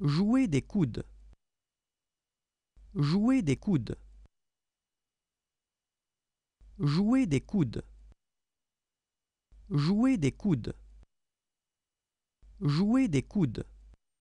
Jouer des coudes. Jouer des coudes. Jouer des coudes. Jouer des coudes. Jouer des coudes.